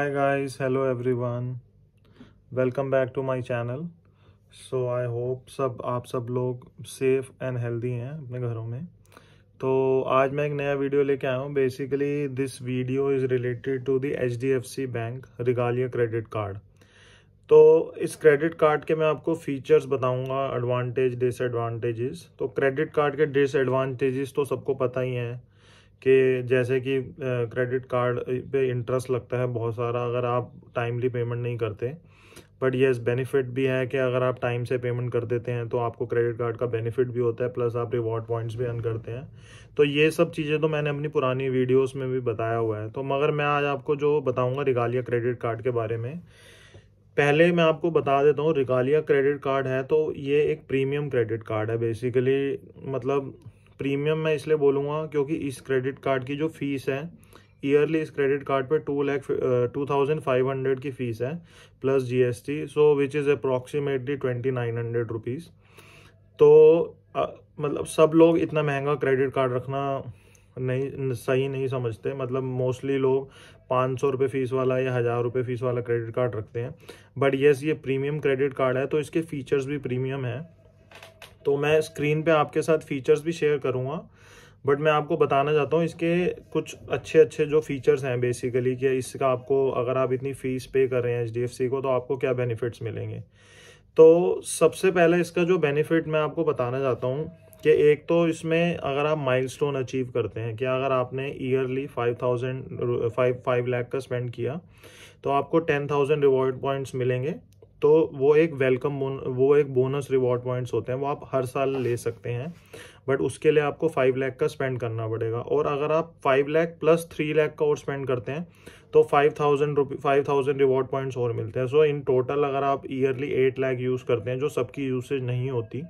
hi guys hello everyone welcome back to my channel so I hope सब आप सब लोग सेफ एंड हेल्दी हैं अपने घरों में तो आज मैं एक नया वीडियो लेके आया हूँ basically this video is related to the H D F C bank Regalia credit card तो इस क्रेडिट कार्ड के मैं आपको फीचर्स बताऊँगा एडवांटेज डिसएडवाटेज़ तो क्रेडिट कार्ड के डिसएडवाटेज तो सबको पता ही हैं कि जैसे कि क्रेडिट कार्ड पे इंटरेस्ट लगता है बहुत सारा अगर आप टाइमली पेमेंट नहीं करते बट येस बेनिफिट भी है कि अगर आप टाइम से पेमेंट कर देते हैं तो आपको क्रेडिट कार्ड का बेनिफिट भी होता है प्लस आप रिवॉर्ड पॉइंट्स भी अर्न करते हैं तो ये सब चीज़ें तो मैंने अपनी पुरानी वीडियोस में भी बताया हुआ है तो मगर मैं आज आपको जो बताऊंगा रिगालिया क्रेडिट कार्ड के बारे में पहले मैं आपको बता देता हूँ रिगालिया क्रेडिट कार्ड है तो ये एक प्रीमियम क्रेडिट कार्ड है बेसिकली मतलब प्रीमियम मैं इसलिए बोलूँगा क्योंकि इस क्रेडिट कार्ड की जो फीस है ईयरली इस क्रेडिट कार्ड पे two lakh two thousand five hundred की फ़ीस है plus GST so which is approximately twenty nine hundred rupees तो आ, uh, मतलब सब लोग इतना महंगा क्रेडिट कार्ड रखना नहीं सही नहीं समझते मतलब मोस्टली लोग पाँच सौ रुपये फ़ीस वाला या हज़ार रुपये फ़ीस वाला क्रेडिट कार्ड रखते हैं बट येस ये प्रीमियम क्रेडिट कार्ड है तो इसके फ़ीचर्स भी प्रीमियम है तो मैं स्क्रीन पे आपके साथ फीचर्स भी शेयर करूँगा बट मैं आपको बताना चाहता हूँ इसके कुछ अच्छे अच्छे जो फीचर्स हैं बेसिकली कि इसका आपको अगर आप इतनी फ़ीस पे कर रहे हैं एच को तो आपको क्या बेनिफिट्स मिलेंगे तो सबसे पहले इसका जो बेनिफिट मैं आपको बताना चाहता हूँ कि एक तो इसमें अगर आप माइलस्टोन अचीव करते हैं कि अगर आपने yearly five thousand five five lakh का स्पेंड किया तो आपको टेन थाउजेंड रिवॉर्ड पॉइंट्स मिलेंगे तो वो एक वेलकम वो एक बोनस रिवॉर्ड पॉइंट्स होते हैं वो आप हर साल ले सकते हैं बट उसके लिए आपको फाइव लाख का स्पेंड करना पड़ेगा और अगर आप five lakh plus three lakh का और स्पेंड करते हैं तो five thousand rupee five thousand reward points और मिलते हैं सो इन टोटल अगर आप ईयरली एट लैख यूज़ करते हैं जो सबकी यूसेज नहीं होती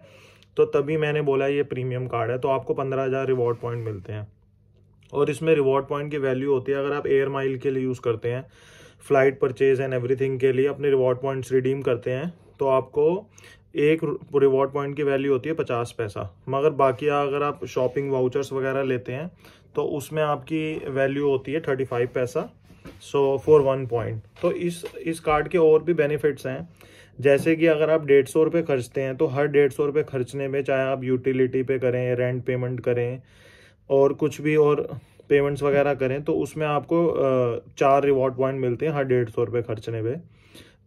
तो तभी मैंने बोला ये प्रीमियम कार्ड है तो आपको पंद्रह हज़ार रिवॉर्ड पॉइंट मिलते हैं और इसमें रिवॉर्ड पॉइंट की वैल्यू होती है अगर आप एयर माइल के लिए यूज़ करते हैं फ्लाइट परचेज एंड एवरीथिंग के लिए अपने रिवॉर्ड पॉइंट्स रिडीम करते हैं तो आपको एक रिवॉर्ड पॉइंट की वैल्यू होती है पचास पैसा मगर बाकी अगर आप शॉपिंग वाउचर्स वगैरह लेते हैं तो उसमें आपकी वैल्यू होती है थर्टी फाइव पैसा सो फॉर वन पॉइंट तो इस इस कार्ड के और भी बेनिफिट्स हैं जैसे कि अगर आप डेढ़ सौ रुपये खर्चते हैं तो हर डेढ़ सौ रुपये खर्चने में चाहे आप यूटिलिटी पे करें रेंट पेमेंट करें और कुछ भी और पेमेंट्स वगैरह करें तो उसमें आपको चार रिवॉर्ड पॉइंट मिलते हैं हर डेढ़ सौ रुपये खर्चने पे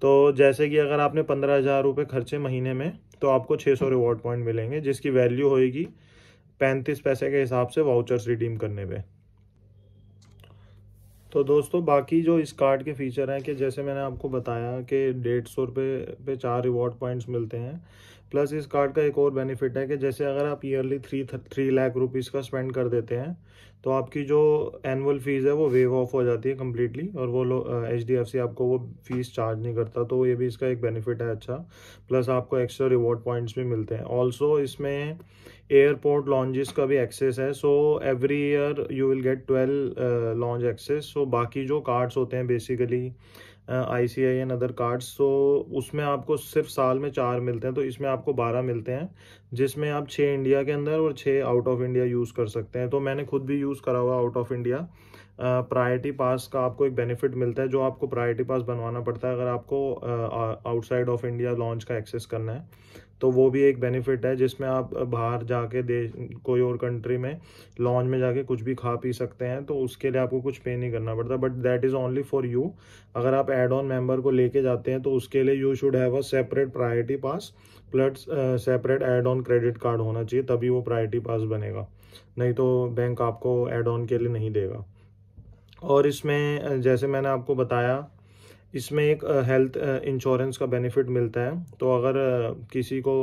तो जैसे कि अगर आपने पंद्रह हज़ार रुपये खर्चे महीने में तो आपको छः सौ रिवॉर्ड पॉइंट मिलेंगे जिसकी वैल्यू होएगी पैंतीस पैसे के हिसाब से वाउचर्स रिडीम करने पे तो दोस्तों बाकी जो इस कार्ड के फीचर हैं कि जैसे मैंने आपको बताया कि डेढ़ सौ रुपये पे चार रिवॉर्ड पॉइंट्स मिलते हैं प्लस इस कार्ड का एक और बेनिफिट है कि जैसे अगर आप yearly three three lakh rupees का स्पेंड कर देते हैं तो आपकी जो एनुअल फ़ीस है वो वेव ऑफ हो जाती है कम्प्लीटली और वो एच डी एफ सी आपको वो फ़ीस चार्ज नहीं करता तो ये भी इसका एक बेनिफिट है अच्छा प्लस आपको एक्स्ट्रा रिवॉर्ड पॉइंट्स भी मिलते हैं ऑल्सो इसमें एयरपोर्ट लॉन्जेस का भी एक्सेस है so every year you will get twelve lounge access so बाकी जो कार्ड्स होते हैं basically I C I and other cards तो उसमें आपको सिर्फ साल में चार मिलते हैं तो इसमें आपको बारह मिलते हैं जिसमें आप छः इंडिया के अंदर और छः आउट ऑफ इंडिया यूज़ कर सकते हैं तो मैंने खुद भी यूज़ करा हुआ out of India priority pass का आपको एक बेनिफिट मिलता है जो आपको प्रायरिटी पास बनवाना पड़ता है अगर आपको आउटसाइड ऑफ इंडिया लॉन्च का एक्सेस करना है तो वो भी एक बेनिफिट है जिसमें आप बाहर जाके देश कोई और कंट्री में लॉन्च में जाके कुछ भी खा पी सकते हैं तो उसके लिए आपको कुछ पे नहीं करना पड़ता but that is only for you अगर आप एड ऑन मेंबर को लेके जाते हैं तो उसके लिए you should have a separate priority pass plus separate add on credit card होना चाहिए तभी वो प्रायोरिटी पास बनेगा नहीं तो बैंक आपको एड ऑन के लिए नहीं देगा और इसमें जैसे मैंने आपको बताया इसमें एक हेल्थ इंश्योरेंस का बेनिफिट मिलता है तो अगर किसी को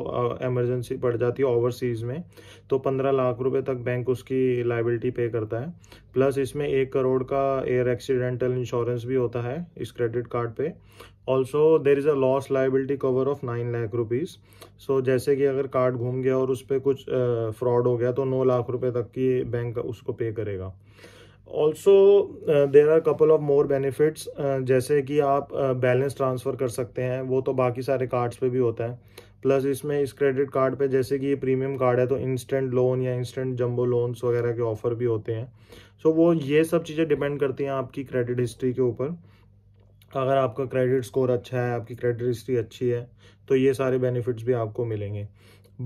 एमरजेंसी पड़ जाती है ओवरसीज़ में तो पंद्रह लाख रुपए तक बैंक उसकी लाइबिलिटी पे करता है प्लस इसमें एक करोड़ का एयर एक्सीडेंटल इंश्योरेंस भी होता है इस क्रेडिट कार्ड पे also there is a loss liability cover of nine lakh rupees so जैसे कि अगर कार्ड घूम गया और उस पर कुछ फ्रॉड हो गया तो नौ लाख रुपये तक की बैंक उसको पे करेगा also there are couple of more benefits जैसे कि आप बैलेंस uh, ट्रांसफ़र कर सकते हैं वो तो बाकी सारे कार्ड्स पे भी होता है प्लस इसमें इस क्रेडिट कार्ड पे जैसे कि ये प्रीमियम कार्ड है तो इंस्टेंट लोन या इंस्टेंट जंबो लोन्स वगैरह के ऑफ़र भी होते हैं सो so, वो ये सब चीज़ें डिपेंड करती हैं आपकी क्रेडिट हिस्ट्री के ऊपर अगर आपका क्रेडिट स्कोर अच्छा है आपकी क्रेडिट हिस्ट्री अच्छी है तो ये सारे बेनिफिट्स भी आपको मिलेंगे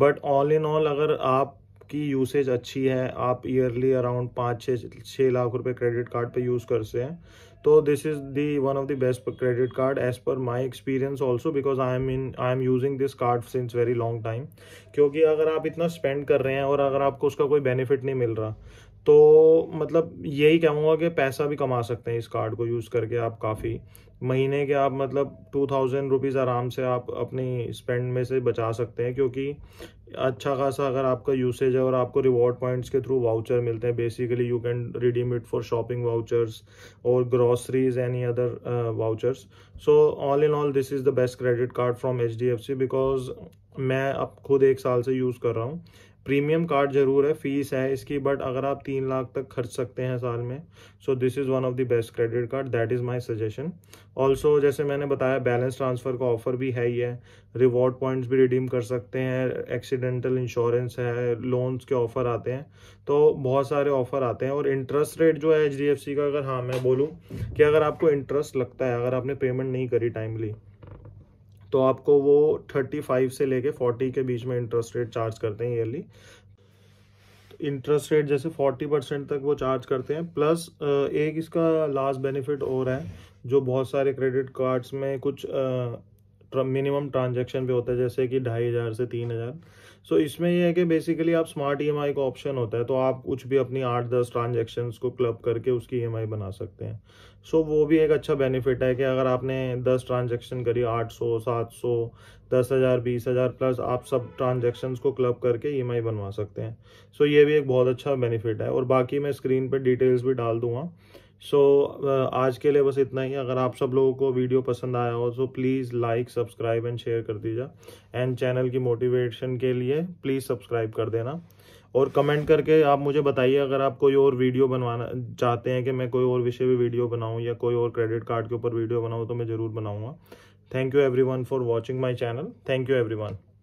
बट ऑल इन ऑल अगर आप आपकी यूसेज अच्छी है आप ईयरली अराउंड पाँच छः छः लाख रुपए क्रेडिट कार्ड पे यूज़ करते हैं तो this is the one of the best credit card as per my experience also because I am in I am using this card since very long time क्योंकि अगर आप इतना स्पेंड कर रहे हैं और अगर आपको उसका कोई बेनिफिट नहीं मिल रहा तो मतलब यही कहूँगा कि पैसा भी कमा सकते हैं इस कार्ड को यूज़ करके आप काफ़ी महीने के आप मतलब टू थाउजेंड रुपीज़ आराम से आप अपनी स्पेंड में से बचा सकते हैं क्योंकि अच्छा खासा अगर आपका यूसेज है और आपको रिवॉर्ड पॉइंट्स के थ्रू वाउचर मिलते हैं basically you can redeem it for shopping vouchers और groceries any other vouchers so all in all this is the best credit card from H D F C because मैं अब खुद एक साल से यूज़ कर रहा हूँ प्रीमियम कार्ड ज़रूर है फीस है इसकी बट अगर आप तीन लाख तक खर्च सकते हैं साल में so this is one of the best credit card that is my suggestion also जैसे मैंने बताया बैलेंस ट्रांसफ़र का ऑफर भी है ही है रिवॉर्ड पॉइंट्स भी रिडीम कर सकते हैं एक्सीडेंटल इंश्योरेंस है लोन्स के ऑफ़र आते हैं तो बहुत सारे ऑफ़र आते हैं और इंटरेस्ट रेट जो है एच का अगर हाँ मैं बोलूँ कि अगर आपको इंटरेस्ट लगता है अगर आपने पेमेंट नहीं करी टाइमली तो आपको वो 35 से लेके 40 के बीच में इंटरेस्ट रेट चार्ज करते हैं ईयरली इंटरेस्ट रेट जैसे 40 परसेंट तक वो चार्ज करते हैं प्लस एक इसका लास्ट बेनिफिट और है जो बहुत सारे क्रेडिट कार्ड्स में कुछ मिनिमम ट्रांजेक्शन पे होता है जैसे कि ढाई हज़ार से तीन हज़ार सो so, इसमें यह है कि बेसिकली आप स्मार्ट ई e का ऑप्शन होता है तो आप कुछ भी अपनी आठ दस ट्रांजेक्शन को क्लब करके उसकी ई e बना सकते हैं सो so, वो भी एक अच्छा बेनिफिट है कि अगर आपने दस ट्रांजेक्शन करी आठ सौ सात सौ दस हज़ार बीस हज़ार प्लस आप सब ट्रांजेक्शन्स को क्लब करके ई e बनवा सकते हैं सो so, ये भी एक बहुत अच्छा बेनिफिट है और बाकी मैं स्क्रीन पर डिटेल्स भी डाल दूँगा सो so, uh, आज के लिए बस इतना ही अगर आप सब लोगों को वीडियो पसंद आया हो तो please like subscribe and share कर दीजिए एंड चैनल की मोटिवेशन के लिए प्लीज़ सब्सक्राइब कर देना और कमेंट करके आप मुझे बताइए अगर आप कोई और वीडियो बनवाना चाहते हैं कि मैं कोई और विषय भी वीडियो बनाऊँ या कोई और क्रेडिट कार्ड के ऊपर वीडियो बनाऊँ तो मैं ज़रूर बनाऊँगा thank you everyone for watching my channel thank you everyone